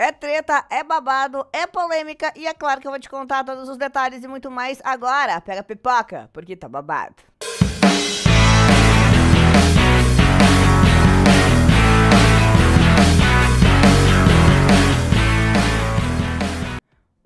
É treta, é babado, é polêmica e é claro que eu vou te contar todos os detalhes e muito mais agora. Pega a pipoca, porque tá babado.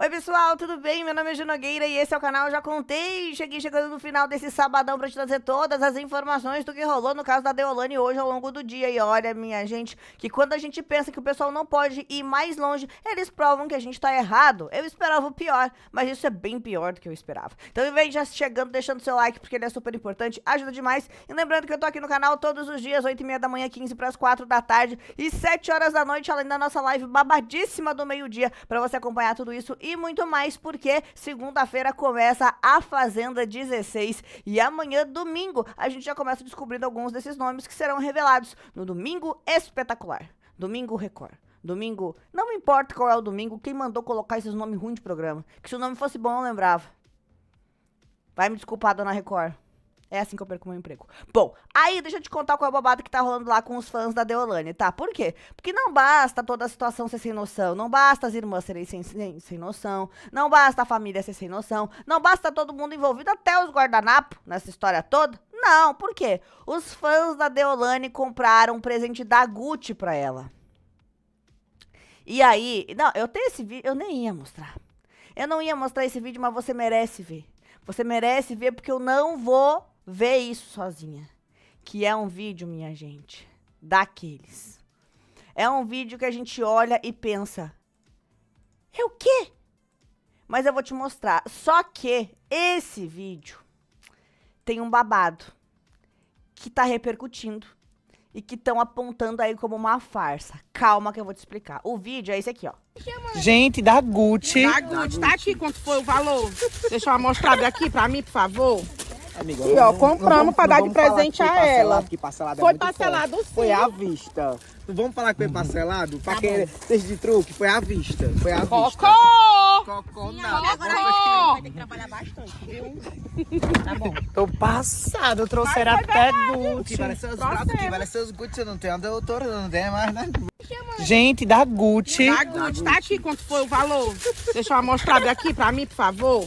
Oi pessoal, tudo bem? Meu nome é Junogueira e esse é o canal Já Contei. Cheguei chegando no final desse sabadão pra te trazer todas as informações do que rolou no caso da Deolane hoje ao longo do dia. E olha, minha gente, que quando a gente pensa que o pessoal não pode ir mais longe, eles provam que a gente tá errado. Eu esperava o pior, mas isso é bem pior do que eu esperava. Então vem já chegando, deixando seu like, porque ele é super importante, ajuda demais. E lembrando que eu tô aqui no canal todos os dias, 8h30 da manhã, 15 pras 4 da tarde e 7 horas da noite, além da nossa live babadíssima do meio-dia, pra você acompanhar tudo isso e e muito mais, porque segunda-feira começa a Fazenda 16 e amanhã, domingo, a gente já começa descobrindo alguns desses nomes que serão revelados no Domingo Espetacular. Domingo Record. Domingo. Não importa qual é o domingo, quem mandou colocar esses nomes ruins de programa. Que se o nome fosse bom, eu lembrava. Vai me desculpar, dona Record. É assim que eu perco meu emprego. Bom, aí deixa eu te contar qual é a babada que tá rolando lá com os fãs da Deolane, tá? Por quê? Porque não basta toda a situação ser sem noção, não basta as irmãs serem sem, sem, sem noção, não basta a família ser sem noção, não basta todo mundo envolvido, até os guardanapos nessa história toda. Não, por quê? Os fãs da Deolane compraram um presente da Gucci pra ela. E aí, não, eu tenho esse vídeo, eu nem ia mostrar. Eu não ia mostrar esse vídeo, mas você merece ver. Você merece ver porque eu não vou vê isso sozinha. Que é um vídeo, minha gente, daqueles. É um vídeo que a gente olha e pensa: é o quê? Mas eu vou te mostrar. Só que esse vídeo tem um babado que tá repercutindo e que estão apontando aí como uma farsa. Calma que eu vou te explicar. O vídeo é esse aqui, ó. Gente, da Gucci. Da Gucci, da Gucci. tá aqui quanto foi o valor. Deixa eu mostrar daqui pra mim, por favor. Amiga, e ó, vamos, compramos para dar de presente a ela. Que parcelado é foi é parcelado forte. sim. Foi à vista. vamos falar que foi uhum. parcelado? Tá pra quem desde de truque, foi à vista. Foi à Cocô! vista. Cocô! Cocô, não. vai ter que trabalhar bastante, viu? tá bom. Tô passado, trouxeram é até Gucci. Vale seus braços, que vale seus Gucci. Eu não tenho a doutora, não tenho mais nada. Gente, da Gucci. Da Gucci, da Gucci. tá aqui quanto foi o valor. Deixa eu mostrar daqui pra mim, por favor.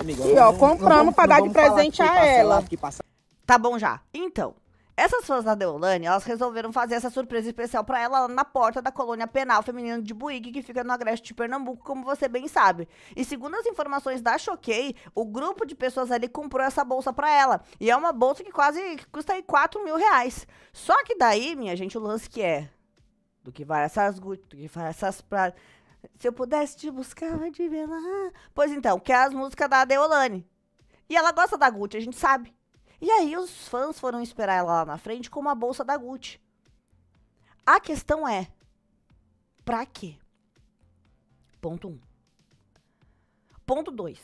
Amiga, e ó, compramos para dar de presente a ela. Passa... Tá bom já. Então, essas fãs da Deolane, elas resolveram fazer essa surpresa especial para ela na porta da colônia penal feminina de Buíque, que fica no agreste de Pernambuco, como você bem sabe. E segundo as informações da Choquei, o grupo de pessoas ali comprou essa bolsa para ela. E é uma bolsa que quase custa aí 4 mil reais. Só que daí, minha gente, o lance que é... Do que vai essas... Do que vai essas... Pra... Se eu pudesse te buscar, vai te ver lá. Pois então, que é as músicas da Deolane. E ela gosta da Gucci, a gente sabe. E aí os fãs foram esperar ela lá na frente com uma bolsa da Gucci. A questão é, pra quê? Ponto 1. Um. Ponto 2.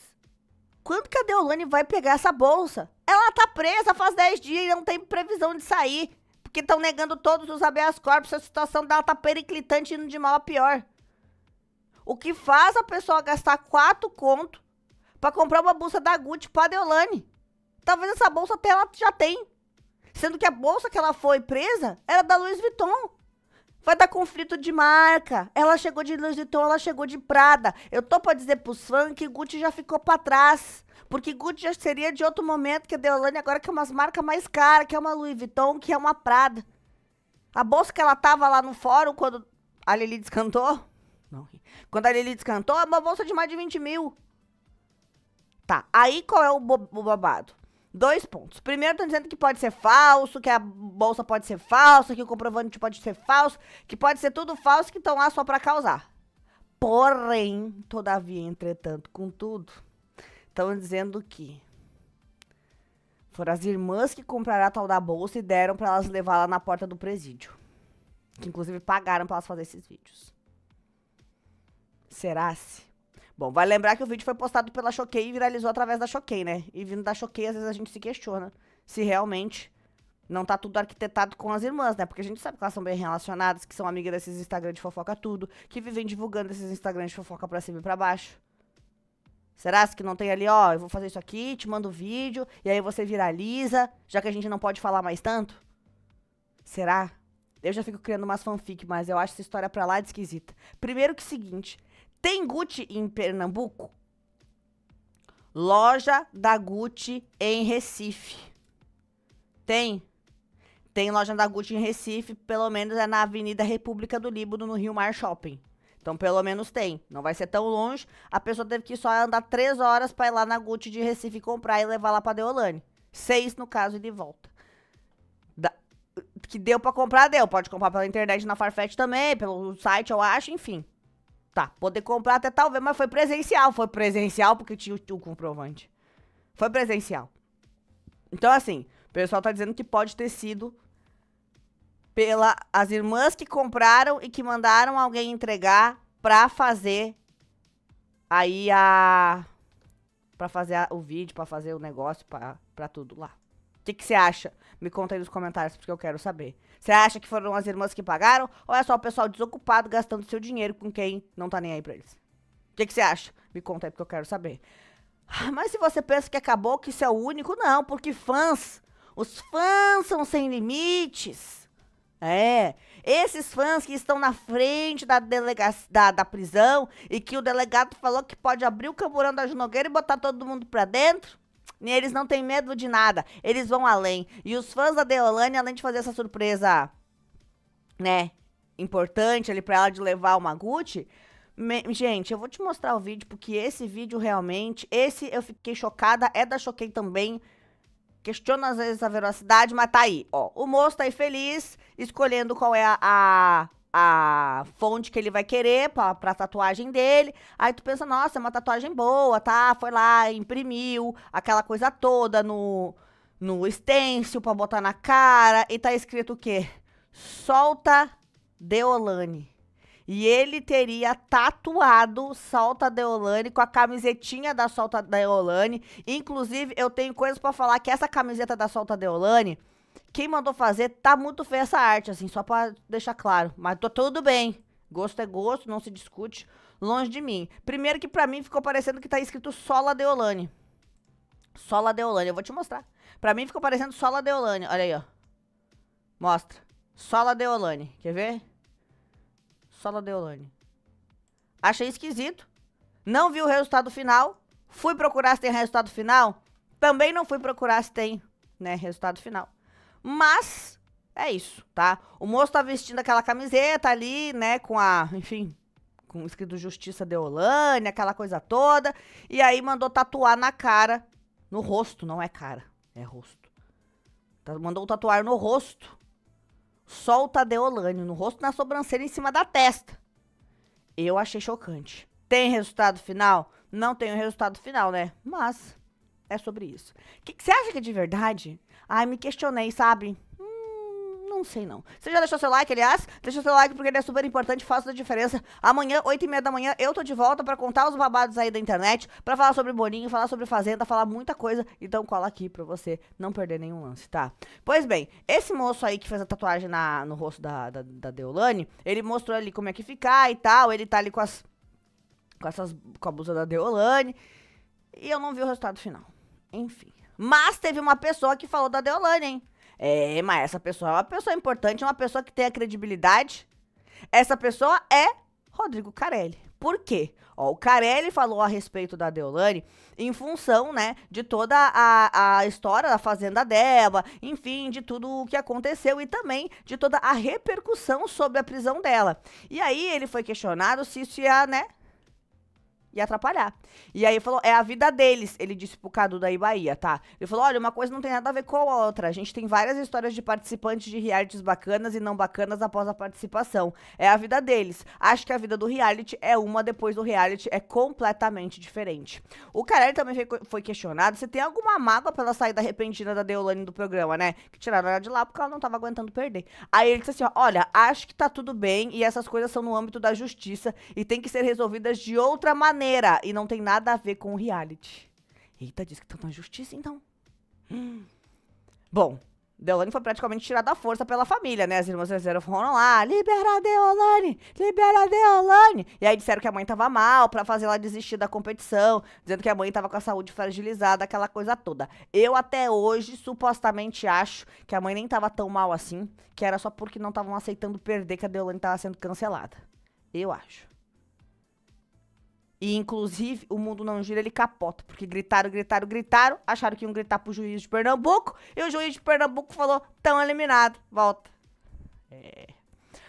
Quando que a Deolane vai pegar essa bolsa? Ela tá presa faz 10 dias e não tem previsão de sair. Porque estão negando todos os habeas corpus, a situação dela tá periclitante indo de mal a pior. O que faz a pessoa gastar quatro conto para comprar uma bolsa da Gucci para Deolane? Talvez essa bolsa até ela já tem. Sendo que a bolsa que ela foi presa era da Louis Vuitton. Vai dar conflito de marca. Ela chegou de Louis Vuitton, ela chegou de Prada. Eu tô para dizer pros fãs que Gucci já ficou para trás. Porque Gucci já seria de outro momento que a Deolane agora que é umas marcas mais caras, que é uma Louis Vuitton, que é uma Prada. A bolsa que ela tava lá no fórum quando a Lili descantou, não ri. Quando a Lili descantou, é uma bolsa de mais de 20 mil. Tá, aí qual é o, bo o babado? Dois pontos. Primeiro, estão dizendo que pode ser falso, que a bolsa pode ser falsa, que o comprovante pode ser falso, que pode ser tudo falso, que estão lá só para causar. Porém, todavia, entretanto, contudo, estão dizendo que foram as irmãs que compraram a tal da bolsa e deram para elas levar lá na porta do presídio. Que inclusive pagaram para elas fazer esses vídeos. Será-se? Bom, vai lembrar que o vídeo foi postado pela Choquei e viralizou através da Choquei, né? E vindo da Choquei, às vezes a gente se questiona se realmente não tá tudo arquitetado com as irmãs, né? Porque a gente sabe que elas são bem relacionadas, que são amigas desses Instagram de fofoca tudo, que vivem divulgando esses Instagram de fofoca pra cima e pra baixo. Será que não tem ali, ó, eu vou fazer isso aqui, te mando o vídeo, e aí você viraliza, já que a gente não pode falar mais tanto? Será? Eu já fico criando umas fanfic, mas eu acho essa história pra lá de esquisita. Primeiro que seguinte, tem Gucci em Pernambuco? Loja da Gucci em Recife. Tem? Tem loja da Gucci em Recife, pelo menos é na Avenida República do Líbano, no Rio Mar Shopping. Então, pelo menos tem. Não vai ser tão longe. A pessoa teve que só andar três horas para ir lá na Gucci de Recife comprar e levar lá para Deolane. Seis, no caso, e de volta. Da... Que deu para comprar, deu. Pode comprar pela internet, na Farfetch também, pelo site, eu acho, enfim. Tá, poder comprar até talvez, mas foi presencial. Foi presencial porque tinha o, o comprovante. Foi presencial. Então, assim, o pessoal tá dizendo que pode ter sido pela as irmãs que compraram e que mandaram alguém entregar pra fazer aí a para fazer a, o vídeo, para fazer o negócio, para tudo lá que, que você acha? Me conta aí nos comentários, porque eu quero saber. Você acha que foram as irmãs que pagaram? Ou é só o pessoal desocupado gastando seu dinheiro com quem não tá nem aí pra eles? O que, que você acha? Me conta aí, porque eu quero saber. Ah, mas se você pensa que acabou, que isso é o único, não, porque fãs, os fãs são sem limites. É, esses fãs que estão na frente da, delega da, da prisão e que o delegado falou que pode abrir o camburão da Junogueira e botar todo mundo pra dentro, eles não têm medo de nada. Eles vão além. E os fãs da Deolane, além de fazer essa surpresa, né, importante ali para ela de levar uma Gucci, me, gente, eu vou te mostrar o vídeo, porque esse vídeo realmente, esse eu fiquei chocada, é da Choquei também. Questiona às vezes a veracidade, mas tá aí, ó. O moço tá aí feliz, escolhendo qual é a, a a fonte que ele vai querer pra, pra tatuagem dele. Aí tu pensa, nossa, é uma tatuagem boa, tá? Foi lá, imprimiu aquela coisa toda no, no stencil pra botar na cara. E tá escrito o quê? Solta Deolane. E ele teria tatuado Solta Deolane com a camisetinha da Solta Deolane. Inclusive, eu tenho coisas para falar que essa camiseta da Solta Deolane quem mandou fazer tá muito feia essa arte, assim, só pra deixar claro. Mas tô tudo bem. Gosto é gosto, não se discute. Longe de mim. Primeiro que pra mim ficou parecendo que tá escrito Sola Deolane. Sola Deolane, eu vou te mostrar. Pra mim ficou parecendo Sola Deolane, olha aí, ó. Mostra. Sola Deolane, quer ver? Sola Deolane. Achei esquisito. Não vi o resultado final. Fui procurar se tem resultado final. Também não fui procurar se tem, né, resultado final. Mas é isso, tá? O moço tá vestindo aquela camiseta ali, né, com a, enfim, com escrito Justiça Olane, aquela coisa toda, e aí mandou tatuar na cara, no rosto, não é cara, é rosto. Tá, mandou tatuar no rosto. Solta Olane. no rosto, na sobrancelha, em cima da testa. Eu achei chocante. Tem resultado final? Não tem resultado final, né? Mas é sobre isso. que, que, você acha que é de verdade? Ai, me questionei, sabe? Hum, não sei não. Você já deixou seu like, aliás? Deixa seu like porque ele é super importante, faz toda a diferença. Amanhã, 8 e meia da manhã, eu tô de volta para contar os babados aí da internet, para falar sobre bolinho, falar sobre fazenda, falar muita coisa. Então cola aqui pra você não perder nenhum lance, tá? Pois bem, esse moço aí que fez a tatuagem na, no rosto da, da, da Deolane, ele mostrou ali como é que ficar e tal, ele tá ali com as... Com, essas, com a blusa da Deolane. E eu não vi o resultado final. Enfim. Mas teve uma pessoa que falou da Deolane, hein? É, mas essa pessoa é uma pessoa importante, é uma pessoa que tem a credibilidade. Essa pessoa é Rodrigo Carelli. Por quê? Ó, o Carelli falou a respeito da Deolane em função, né, de toda a, a história da fazenda dela, enfim, de tudo o que aconteceu e também de toda a repercussão sobre a prisão dela. E aí ele foi questionado se isso ia, né, e atrapalhar. E aí falou, é a vida deles, ele disse pro Cadu da Ibaía, tá? Ele falou, olha, uma coisa não tem nada a ver com a outra. A gente tem várias histórias de participantes de realities bacanas e não bacanas após a participação. É a vida deles. Acho que a vida do reality é uma, depois do reality é completamente diferente. O Carelli também foi questionado se tem alguma mágoa pela saída repentina da Deolane do programa, né? Que tiraram ela de lá porque ela não tava aguentando perder. Aí ele disse assim, olha, acho que tá tudo bem e essas coisas são no âmbito da justiça e tem que ser resolvidas de outra maneira maneira e não tem nada a ver com o reality. Eita, diz que estão na justiça, então. Hum. Bom, Deolane foi praticamente tirada à força pela família, né? As irmãs Zero foram lá, libera a Deolane, libera a Deolane. E aí disseram que a mãe tava mal pra fazer ela desistir da competição, dizendo que a mãe tava com a saúde fragilizada, aquela coisa toda. Eu até hoje, supostamente, acho que a mãe nem tava tão mal assim, que era só porque não estavam aceitando perder que a Deolane tava sendo cancelada. Eu acho. E, inclusive, o mundo não gira, ele capota. Porque gritaram, gritaram, gritaram. Acharam que iam gritar pro juiz de Pernambuco. E o juiz de Pernambuco falou: tão eliminado. Volta. É.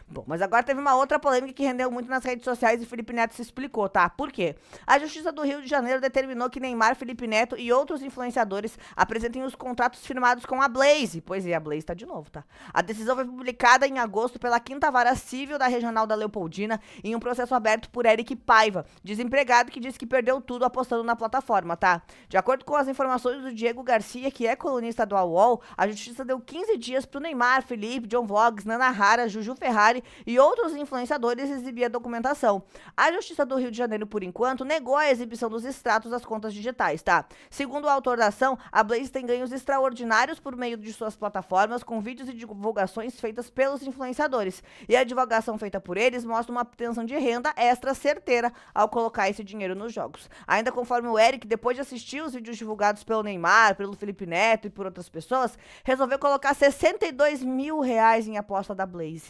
Bom, mas agora teve uma outra polêmica que rendeu muito nas redes sociais e Felipe Neto se explicou, tá? Por quê? A Justiça do Rio de Janeiro determinou que Neymar, Felipe Neto e outros influenciadores apresentem os contratos firmados com a Blaze. Pois é, a Blaze tá de novo, tá? A decisão foi publicada em agosto pela Quinta Vara Civil da Regional da Leopoldina em um processo aberto por Eric Paiva, desempregado que disse que perdeu tudo apostando na plataforma, tá? De acordo com as informações do Diego Garcia, que é colunista do AUOL, a Justiça deu 15 dias pro Neymar, Felipe, John Vlogs, Nana Rara, Juju Ferrari e outros influenciadores exibir a documentação. A Justiça do Rio de Janeiro, por enquanto, negou a exibição dos extratos das contas digitais, tá? Segundo o autor da ação, a Blaze tem ganhos extraordinários por meio de suas plataformas com vídeos e divulgações feitas pelos influenciadores. E a divulgação feita por eles mostra uma obtenção de renda extra certeira ao colocar esse dinheiro nos jogos. Ainda conforme o Eric, depois de assistir os vídeos divulgados pelo Neymar, pelo Felipe Neto e por outras pessoas, resolveu colocar 62 mil reais em aposta da Blaze.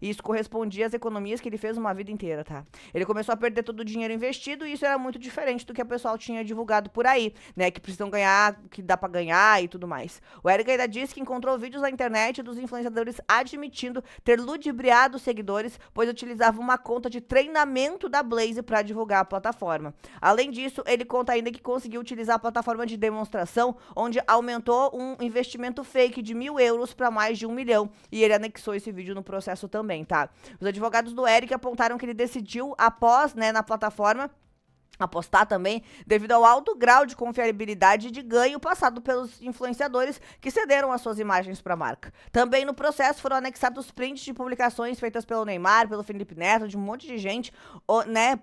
E isso correspondia às economias que ele fez uma vida inteira, tá? Ele começou a perder todo o dinheiro investido e isso era muito diferente do que o pessoal tinha divulgado por aí, né? Que precisam ganhar, que dá para ganhar e tudo mais. O Eric ainda disse que encontrou vídeos na internet dos influenciadores admitindo ter ludibriado os seguidores, pois utilizava uma conta de treinamento da Blaze para divulgar a plataforma. Além disso, ele conta ainda que conseguiu utilizar a plataforma de demonstração, onde aumentou um investimento fake de mil euros para mais de um milhão, e ele anexou esse vídeo no processo também também, tá? Os advogados do Eric apontaram que ele decidiu, após, né, na plataforma, apostar também devido ao alto grau de confiabilidade e de ganho passado pelos influenciadores que cederam as suas imagens para a marca. Também no processo foram anexados prints de publicações feitas pelo Neymar, pelo Felipe Neto, de um monte de gente, né,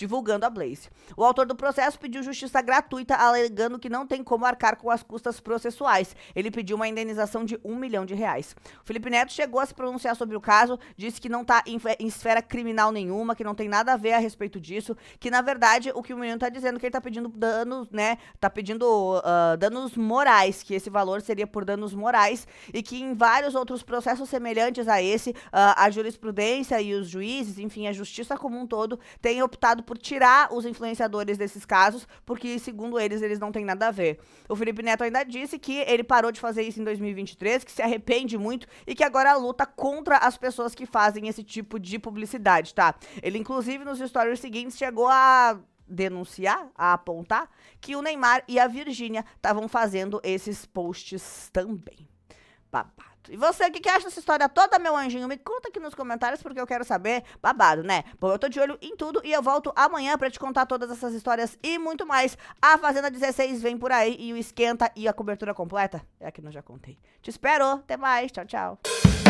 divulgando a Blaze. O autor do processo pediu justiça gratuita, alegando que não tem como arcar com as custas processuais. Ele pediu uma indenização de um milhão de reais. O Felipe Neto chegou a se pronunciar sobre o caso, disse que não está em, em, esfera criminal nenhuma, que não tem nada a ver a respeito disso, que na verdade o que o menino está dizendo é que ele está pedindo danos, né? Está pedindo uh, danos morais, que esse valor seria por danos morais e que em vários outros processos semelhantes a esse, uh, a jurisprudência e os juízes, enfim, a justiça como um todo, tem optado por tirar os influenciadores desses casos, porque, segundo eles, eles não têm nada a ver. O Felipe Neto ainda disse que ele parou de fazer isso em 2023, que se arrepende muito e que agora luta contra as pessoas que fazem esse tipo de publicidade, tá? Ele, inclusive, nos stories seguintes chegou a denunciar, a apontar, que o Neymar e a Virgínia estavam fazendo esses posts também. Babá. E você, o que, que acha dessa história toda, meu anjinho? Me conta aqui nos comentários, porque eu quero saber. Babado, né? Bom, eu tô de olho em tudo e eu volto amanhã para te contar todas essas histórias e muito mais. A Fazenda 16 vem por aí e o esquenta e a cobertura completa é a que eu já contei. Te espero, até mais, tchau, tchau.